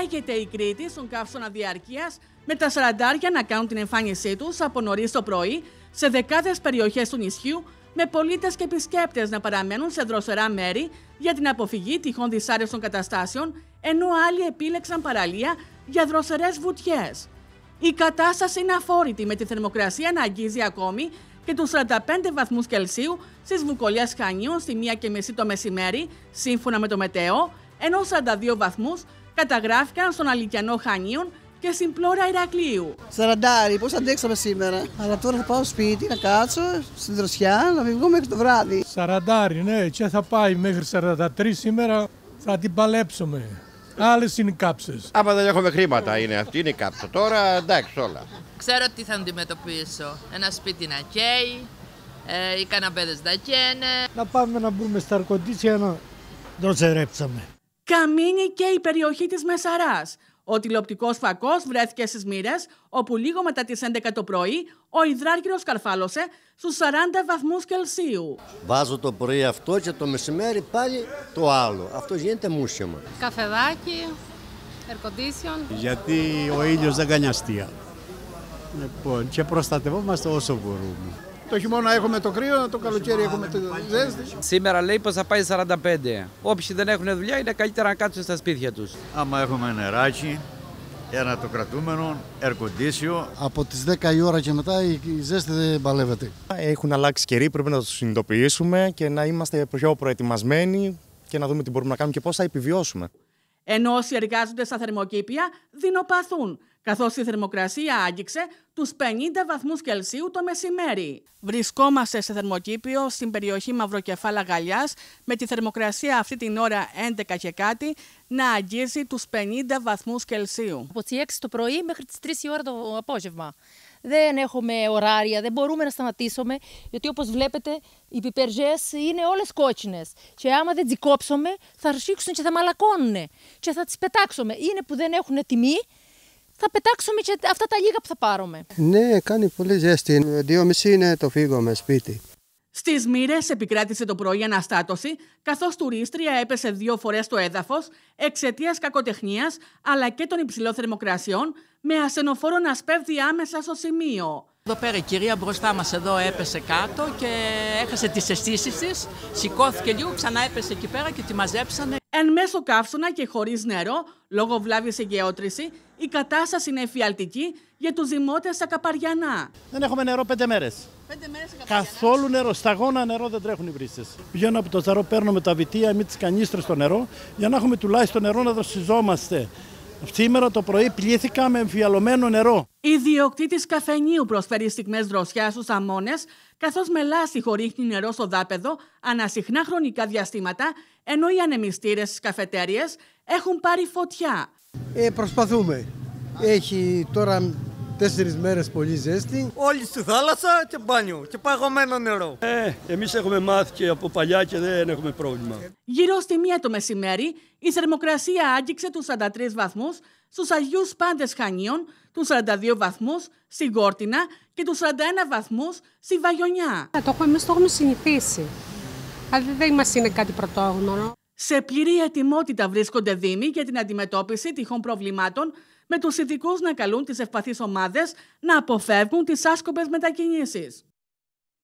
Λέγεται η Κρήτη στον καύσωνα διαρκείας με τα σαραντάρια να κάνουν την εμφάνισή τους από νωρίς το πρωί σε δεκάδες περιοχές του νησιού, με πολίτες και επισκέπτες να παραμένουν σε δροσερά μέρη για την αποφυγή τυχόν δυσάρεστων καταστάσεων, ενώ άλλοι επίλεξαν παραλία για δροσερές βουτιές. Η κατάσταση είναι αφόρητη με τη θερμοκρασία να αγγίζει ακόμη και τους 45 βαθμούς Κελσίου στις Βουκολιές Χανίων στη 1.30 το μεσημέρι, σύμφωνα με το Μετέο, ενώ 42 βαθμούς καταγράφηκαν στον Αλικιανό Χανίων και στην πλώρα Ηρακλείου. Σαραντάρι, πώς αντέξαμε σήμερα. Αλλά τώρα θα πάω σπίτι να κάτσω στην δροσιά, να βγω μέχρι το βράδυ. Σαραντάρι, ναι, και θα πάει μέχρι 43 σήμερα, θα την παλέψουμε. Άλλες είναι οι κάψες. Άμα δεν έχουμε χρήματα είναι αυτή, είναι η κάψα. Τώρα εντάξει όλα. Ξέρω τι θα αντιμετωπίσω. Ένα σπίτι να καίει, ε, οι καναμπέδες να καίνε. Να πάμε να μπούμε στα αρκοντήσια να δροσερέψαμε. Καμίνη και η περιοχή της Μεσαράς. Ο τηλεοπτικός φακός βρέθηκε στις μοίρες, όπου λίγο μετά τις 11 το πρωί ο υδράργυρος καρφάλωσε στους 40 βαθμούς Κελσίου. Βάζω το πρωί αυτό και το μεσημέρι πάλι το άλλο. Αυτό γίνεται μουσιμα. Καφεδάκι, air condition. Γιατί ο ήλιος δεν κάνει αστεία. Λοιπόν, και προστατευόμαστε όσο μπορούμε. Το χειμώνα έχουμε το κρύο, το καλοκαίρι έχουμε το ζέστη. Σήμερα λέει πως θα πάει 45. Όποιοι δεν έχουν δουλειά είναι καλύτερα να κάτσουν στα σπίτια τους. Άμα έχουμε νεράκι, ένα το κρατούμενο, ερκοντήσιο. Από τις 10 η ώρα και μετά η ζέστη δεν παλεύεται. Έχουν αλλάξει καιροί, πρέπει να το συνειδητοποιήσουμε και να είμαστε πιο προετοιμασμένοι και να δούμε τι μπορούμε να κάνουμε και πώς θα επιβιώσουμε. Ενώ όσοι εργάζονται στα θερμοκήπια δεινοπαθούν. Καθώς η θερμοκρασία άγγιξε τους 50 βαθμούς Κελσίου το μεσημέρι. Βρισκόμαστε σε θερμοκήπιο στην περιοχή Μαυροκεφάλα γαλλιάς, με τη θερμοκρασία αυτή την ώρα 11 και κάτι να αγγίζει τους 50 βαθμούς Κελσίου. Από τις 6 το πρωί μέχρι τις 3 η ώρα το απόγευμα. Δεν έχουμε ωράρια, δεν μπορούμε να σταματήσουμε, γιατί όπως βλέπετε οι πιπεριές είναι όλες κόκκινες. Και άμα δεν τις θα αρχίσουν και θα μαλακώνουν και θα τις πετάξουμε. Είναι που δεν έχουν τιμή θα πετάξουμε και αυτά τα λίγα που θα πάρουμε. Ναι, κάνει πολύ ζέστη. Δύο μισή είναι το με σπίτι. Στις μοίρε επικράτησε το πρωί αναστάτωση, καθώς τουρίστρια έπεσε δύο φορές στο έδαφος εξαιτίας κακοτεχνίας αλλά και των υψηλών θερμοκρασιών, με ασθενοφόρο να σπέβδει άμεσα στο σημείο. Εδώ πέρα η κυρία μπροστά μας εδώ έπεσε κάτω και έχασε τις αισθήσεις της. σηκώθηκε λίγο, ξανά έπεσε εκεί πέρα και τη μαζέψανε. Εν μέσω καύσωνα και χωρίς νερό, λόγω βλάβης σε γεώτρηση, η κατάσταση είναι εφιαλτική για τους δημότες στα Καπαριανά. Δεν έχουμε νερό πέντε μέρες. Πέντε μέρες Καθόλου νερό. Σταγόνα νερό δεν τρέχουν οι βρύσες. Πηγαίνω από το ζαρό, παίρνω με τα βιτία ή με τις κανίστρες στο νερό, για να έχουμε τουλάχιστον νερό να δοσιζόμαστε. Σήμερα το πρωί πλήθηκα με εμφιαλωμένο νερό. Η διοκτήτη καφενείου προσφέρει στιγμές δροσιάς στους αμώνε καθώς με λάστιχο ρίχνει νερό στο δάπεδο ανασυχνά χρονικά διαστήματα, ενώ οι ανεμιστήρες στις καφετέριες έχουν πάρει φωτιά. Ε, προσπαθούμε. Έχει τώρα τέσσερις μέρες πολύ ζέστη. Όλοι στη θάλασσα και μπάνιο και παγωμένο νερό. Ε, εμείς έχουμε μάθει και από παλιά και δεν έχουμε πρόβλημα. Γύρω στη μία το μεσημέρι, η θερμοκρασία άγγιξε τους 43 βαθμούς στους Αγίους Πάντες Χανίων, τους 42 βαθμούς στη Γόρτινα και τους 41 βαθμούς στη Βαγιονιά. Ε, το έχουμε, εμείς το έχουμε συνηθίσει. Δηλαδή δεν μας είναι κάτι πρωτόγνωρο. Σε πλήρη ετοιμότητα βρίσκονται Δήμοι για την αντιμετώπιση τυχών προβλημάτων, με τους ειδικούς να καλούν τις ευπαθείς ομάδες να αποφεύγουν τις άσκοπες μετακινήσεις.